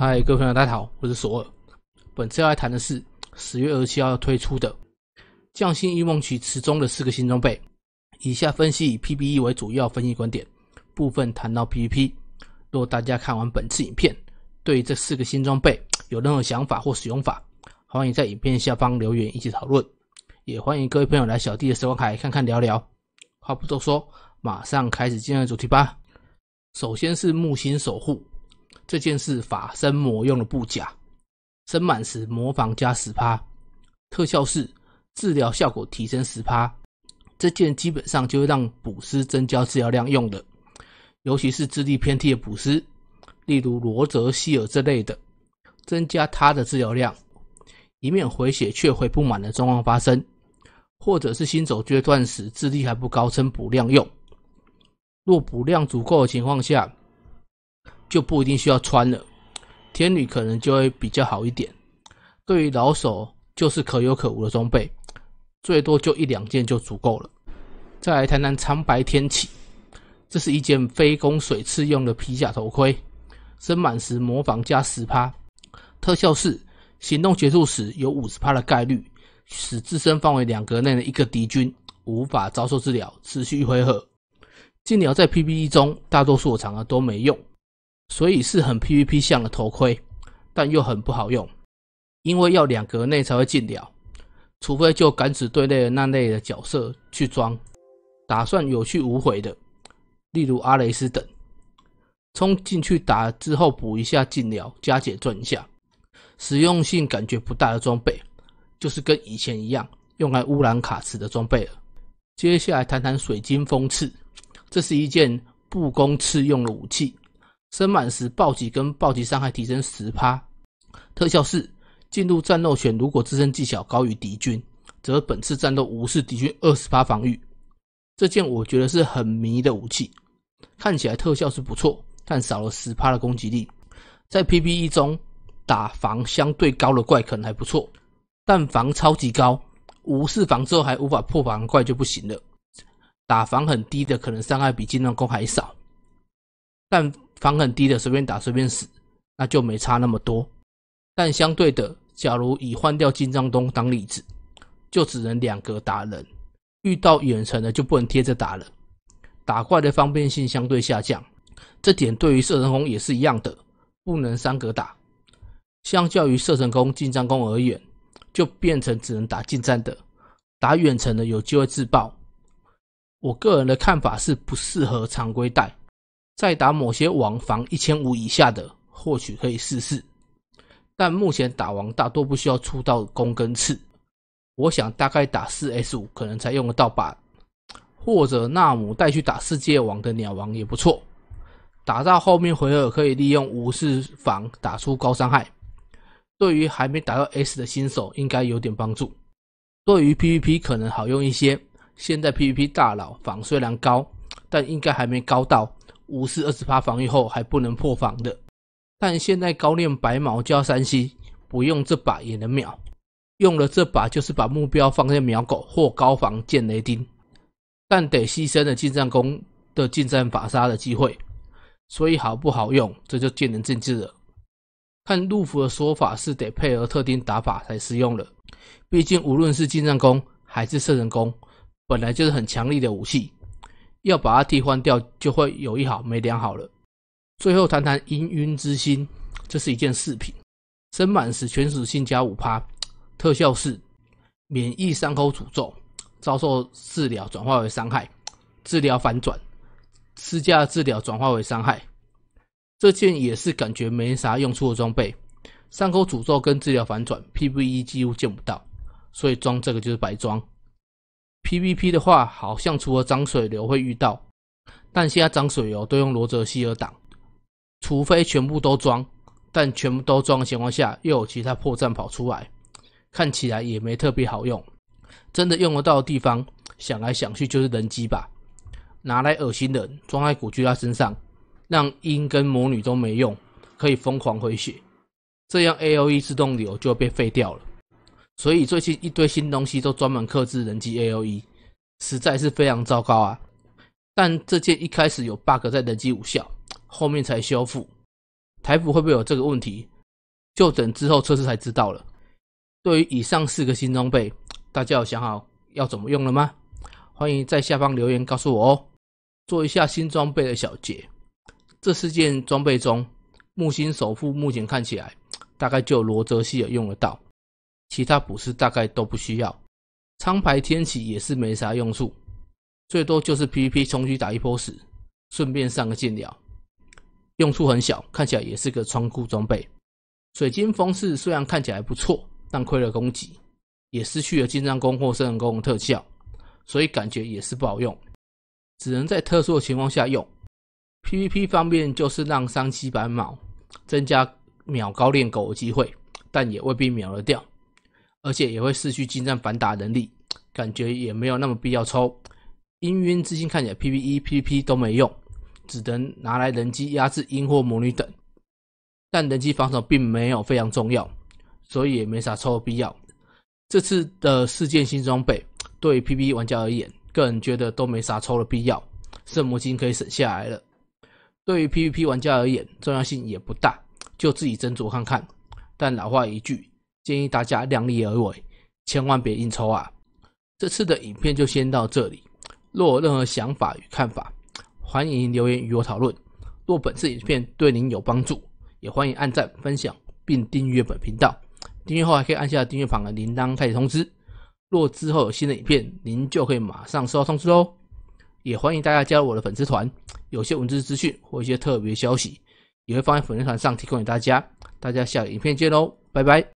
嗨，各位朋友，大家好，我是索尔。本次要来谈的是十月二七号要推出的《匠心一梦曲》池中的四个新装备。以下分析以 PBE 为主要分析观点，部分谈到 PVP。如果大家看完本次影片，对这四个新装备有任何想法或使用法，欢迎在影片下方留言一起讨论。也欢迎各位朋友来小弟的时光台看看聊聊。话不多说，马上开始今天的主题吧。首先是木星守护。这件事法身魔用的不假，生满时模仿加十趴，特效是治疗效果提升十趴。这件基本上就会让补师增加治疗量用的，尤其是智力偏低的补师，例如罗泽希尔之类的，增加他的治疗量，以免回血却回不满的状况发生，或者是新手阶段时智力还不高，增补量用。若补量足够的情况下。就不一定需要穿了，天女可能就会比较好一点。对于老手，就是可有可无的装备，最多就一两件就足够了。再来谈谈苍白天启，这是一件非攻水刺用的皮甲头盔，升满时模仿加十趴，特效是行动结束时有五十趴的概率使自身范围两格内的一个敌军无法遭受治疗，持续一回合。金鸟在 PPE 中大多数场合都没用。所以是很 PVP 像的头盔，但又很不好用，因为要两格内才会进鸟，除非就敢死队内的那类的角色去装，打算有去无回的，例如阿雷斯等，冲进去打之后补一下进鸟加减赚一下，实用性感觉不大的装备，就是跟以前一样用来污染卡池的装备了。接下来谈谈水晶风刺，这是一件不攻刺用的武器。升满时暴击跟暴击伤害提升十趴。特效四：进入战斗选，如果自身技巧高于敌军，则本次战斗无视敌军二十趴防御。这件我觉得是很迷的武器，看起来特效是不错，但少了十趴的攻击力。在 PPE 中打防相对高的怪可能还不错，但防超级高，无视防之后还无法破防怪就不行了。打防很低的可能伤害比金钻弓还少，但。防很低的，随便打随便死，那就没差那么多。但相对的，假如以换掉金章东当例子，就只能两格打人，遇到远程的就不能贴着打了，打怪的方便性相对下降。这点对于射程弓也是一样的，不能三格打。相较于射程弓、近战弓而言，就变成只能打近战的，打远程的有机会自爆。我个人的看法是不适合常规带。再打某些王防一千五以下的，或许可以试试。但目前打王大多不需要出到攻跟刺，我想大概打四 S 五可能才用得到吧。或者纳姆带去打世界王的鸟王也不错。打到后面回合可以利用无视防打出高伤害，对于还没打到 S 的新手应该有点帮助。对于 PVP 可能好用一些。现在 PVP 大佬防虽然高，但应该还没高到。无视二十八防御后还不能破防的，但现在高练白毛加三吸，不用这把也能秒，用了这把就是把目标放在秒狗或高防见雷丁，但得牺牲了近战弓的近战法杀的机会，所以好不好用这就见仁见智了。看路服的说法是得配合特定打法才适用了，毕竟无论是近战弓还是射程弓，本来就是很强力的武器。要把它替换掉，就会有一好没两好了。最后谈谈氤氲之心，这是一件饰品，升满时全属性加五趴，特效是免疫伤口诅咒，遭受治疗转化为伤害，治疗反转，施加治疗转化为伤害。这件也是感觉没啥用处的装备，伤口诅咒跟治疗反转 PVE 几乎见不到，所以装这个就是白装。PVP 的话，好像除了涨水流会遇到，但现在涨水流都用罗泽希尔挡，除非全部都装，但全部都装的情况下又有其他破绽跑出来，看起来也没特别好用。真的用得到的地方，想来想去就是人机吧，拿来恶心人，装在古巨拉身上，让鹰跟魔女都没用，可以疯狂回血，这样 Aoe 自动流就被废掉了。所以最近一堆新东西都专门克制人机 ALE，实在是非常糟糕啊！但这件一开始有 bug 在人机无效，后面才修复。台服会不会有这个问题，就等之后测试才知道了。对于以上四个新装备，大家有想好要怎么用了吗？欢迎在下方留言告诉我哦，做一下新装备的小结。这四件装备中，木星首富目前看起来大概就罗泽希尔用得到。其他补士大概都不需要，苍白天启也是没啥用处，最多就是 PVP 重击打一波时，顺便上个禁疗，用处很小，看起来也是个仓库装备。水晶风势虽然看起来不错，但亏了攻击，也失去了金账弓或圣人弓的特效，所以感觉也是不好用，只能在特殊的情况下用。PVP 方面就是让三七百秒增加秒高练狗的机会，但也未必秒得掉。而且也会失去近战反打能力，感觉也没有那么必要抽。氤氲之心看起来 p v e PPP 都没用，只能拿来人机压制阴或魔女等。但人机防守并没有非常重要，所以也没啥抽的必要。这次的事件新装备对 PPE 玩家而言，个人觉得都没啥抽的必要，圣魔晶可以省下来了。对于 PVP 玩家而言，重要性也不大，就自己斟酌看看。但老话一句。建议大家量力而为，千万别硬抽啊！这次的影片就先到这里。若有任何想法与看法，欢迎留言与我讨论。若本次影片对您有帮助，也欢迎按赞、分享，并订阅本频道。订阅后还可以按下订阅旁的铃铛，开始通知。若之后有新的影片，您就可以马上收到通知哦。也欢迎大家加入我的粉丝团，有些文字资讯或一些特别消息，也会放在粉丝团上提供给大家。大家下个影片见喽，拜拜！